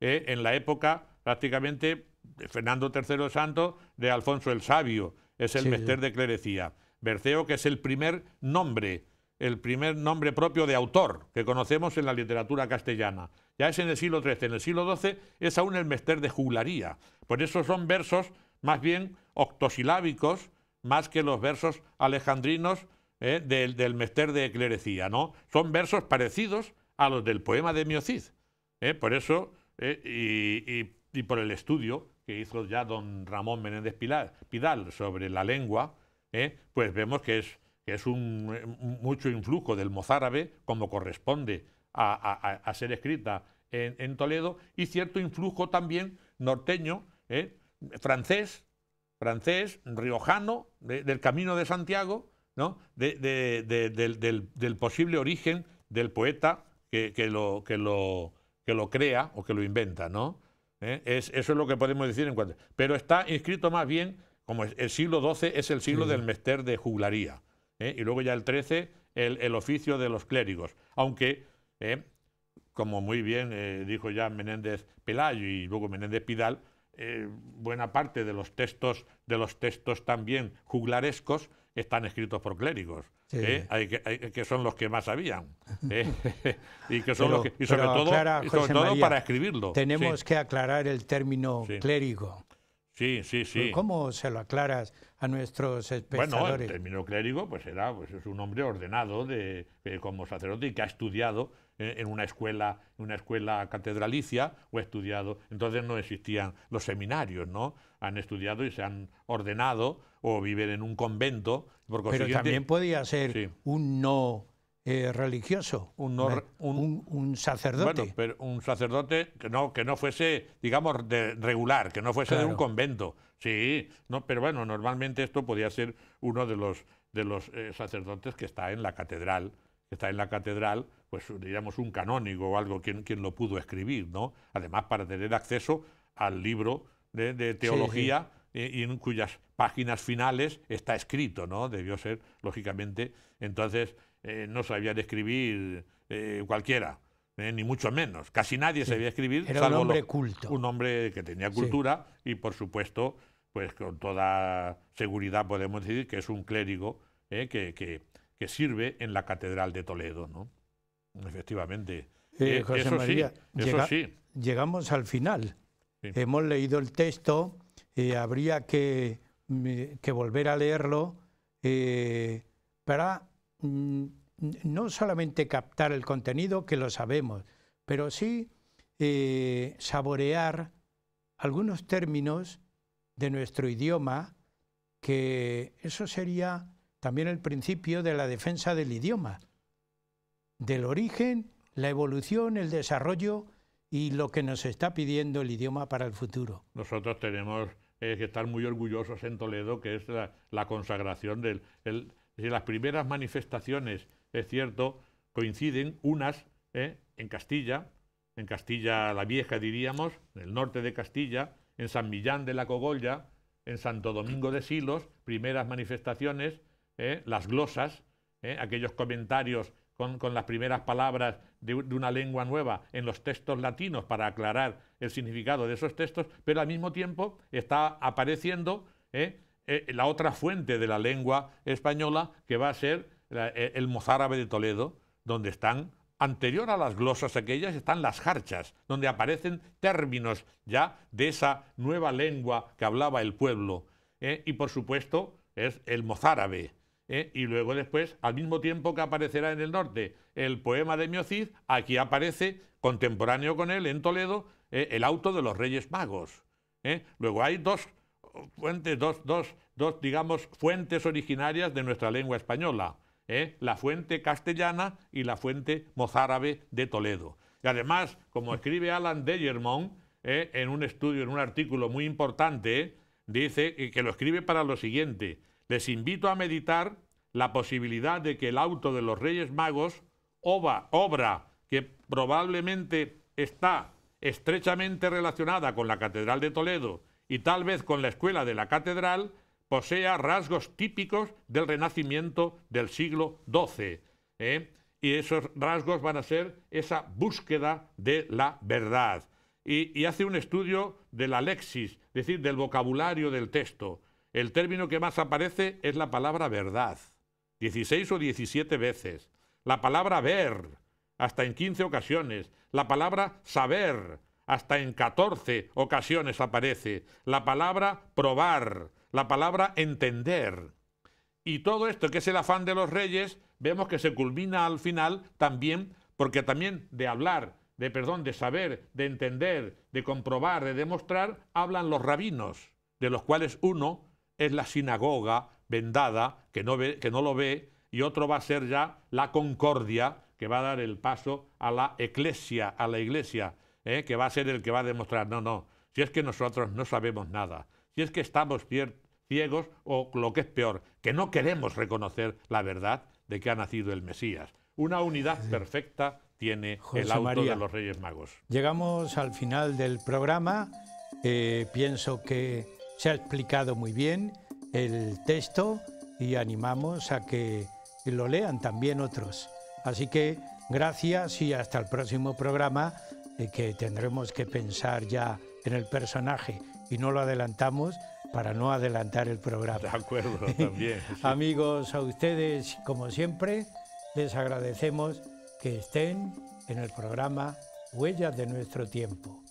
¿eh? en la época prácticamente de Fernando III Santo de Alfonso el Sabio, es el mester de clerecía. Berceo, que es el primer nombre, el primer nombre propio de autor que conocemos en la literatura castellana. Ya es en el siglo XIII, en el siglo XII es aún el mester de juglaría. Por eso son versos más bien octosilábicos, más que los versos alejandrinos eh, del, Mester de Eclerecía, ¿no? Son versos parecidos a los del poema de Miocid. ¿eh? por eso, eh, y, por el estudio que hizo ya don Ramón Menéndez Pidal sobre la lengua, pues vemos que es, es un, mucho influjo del mozárabe, como corresponde a, ser escrita en, en, Toledo, y cierto influjo también norteño, francés, francés, riojano, del Camino de Santiago, ¿no? del, posible origen del poeta que, lo, que, lo, lo crea o que lo inventa. ¿no? ¿Eh? eso es lo que podemos decir en cuanto. Pero está inscrito más bien como el siglo XII es el siglo del mester de juglaría. ¿eh? Y luego ya el XIII, el, oficio de los clérigos. Aunque, ¿eh? como muy bien dijo ya Menéndez Pelayo y luego Menéndez Pidal, eh, buena parte de los textos, de los textos también juglarescos están escritos por clérigos, ¿eh? que, son los que más sabían ¿eh? y sobre todo, para escribirlo. Tenemos que aclarar el término clérigo. Sí, sí, sí. ¿Cómo se lo aclaras a nuestros espectadores? Bueno, el término clérigo pues era pues, es un hombre ordenado de, como sacerdote y que ha estudiado eh, en una escuela, en una escuela catedralicia o estudiado. Entonces no existían los seminarios, ¿no? Han estudiado y se han ordenado o viven en un convento. Pero también podía ser un no eh, religioso, un, sacerdote. Bueno, pero un sacerdote que no, que no fuese, digamos, de regular, que no fuese de un convento. Sí, pero bueno, normalmente esto podía ser uno de los, de los eh, sacerdotes que está en la catedral, que está en la catedral pues digamos un canónigo o algo quien, quien lo pudo escribir, ¿no? Además para tener acceso al libro de, teología eh, Y, en cuyas páginas finales está escrito, ¿no? Debió ser, lógicamente, entonces eh, no de escribir eh, cualquiera, ni mucho menos. Casi nadie sabía escribir. Era un hombre culto. Un hombre que tenía cultura y, por supuesto, pues con toda seguridad podemos decir que es un clérigo que, que, que, sirve en la Catedral de Toledo. ¿no? Efectivamente. Eh, eso sí, llegamos al final. Hemos leído el texto, eh, habría mm, que, volver a leerlo eh, para mm, no solamente captar el contenido, que lo sabemos, pero sí saborear algunos términos de nuestro idioma, que eso sería también el principio de la defensa del idioma del origen, la evolución, el desarrollo y lo que nos está pidiendo el idioma para el futuro. Nosotros tenemos que estar muy orgullosos en Toledo, que es la, consagración del... de las primeras manifestaciones, es cierto, coinciden unas ¿eh? en Castilla, en Castilla la Vieja diríamos, en el norte de Castilla, en San Millán de la Cogolla, en Santo Domingo de Silos, primeras manifestaciones, ¿eh? las glosas, ¿eh? aquellos comentarios con, las primeras palabras de, una lengua nueva en los textos latinos para aclarar el significado de esos textos, pero al mismo tiempo está apareciendo ¿eh? Eh, la otra fuente de la lengua española, que va a ser eh, el mozárabe de Toledo, donde están anterior a las glosas aquellas están las jarchas, donde aparecen términos ya de esa nueva lengua que hablaba el pueblo. Y por supuesto es el mozárabe, ¿eh? y luego después, al mismo tiempo que aparecerá en el norte el poema de Miocid, aquí aparece, contemporáneo con él, en Toledo, ¿eh? el auto de los Reyes Magos. ¿eh? Luego hay dos fuentes, dos, digamos, fuentes originarias de nuestra lengua española, la fuente castellana y la fuente mozárabe de Toledo. Y además, como escribe Alan Deyermont en un estudio, en un artículo muy importante, dice que lo escribe para lo siguiente, les invito a meditar la posibilidad de que el auto de los Reyes Magos, obra, que probablemente está estrechamente relacionada con la Catedral de Toledo y tal vez con la escuela de la Catedral, posea rasgos típicos del Renacimiento del siglo XII. ¿eh? Y esos rasgos van a ser esa búsqueda de la verdad. Y, y hace un estudio de la lexis, es decir, del vocabulario del texto. El término que más aparece es la palabra verdad, 16 o 17 veces. La palabra ver, hasta en 15 ocasiones. La palabra saber, hasta en 14 ocasiones aparece. La palabra probar, la palabra entender. Y todo esto que es el afán de los reyes, vemos que se culmina al final también, porque también de hablar, de perdón, de saber, de entender, de comprobar, de demostrar, hablan los rabinos, de los cuales uno es la sinagoga vendada, que no, ve, que no lo ve, y otro va a ser ya la concordia, que va a dar el paso a la eclesia, a la iglesia, ¿eh? que va a ser el que va a demostrar, no, no, si es que nosotros no sabemos nada, si es que estamos ciegos o lo que es peor, que no queremos reconocer la verdad de que ha nacido el Mesías. Una unidad perfecta tiene el auto de los Reyes Magos. Llegamos al final del programa. Eh, pienso que se ha explicado muy bien el texto y animamos a que lo lean también otros. Así que gracias y hasta el próximo programa eh, que tendremos que pensar ya en el personaje y no lo adelantamos para no adelantar el programa. De acuerdo, también. Amigos, a ustedes, como siempre, les agradecemos que estén en el programa Huellas de nuestro tiempo.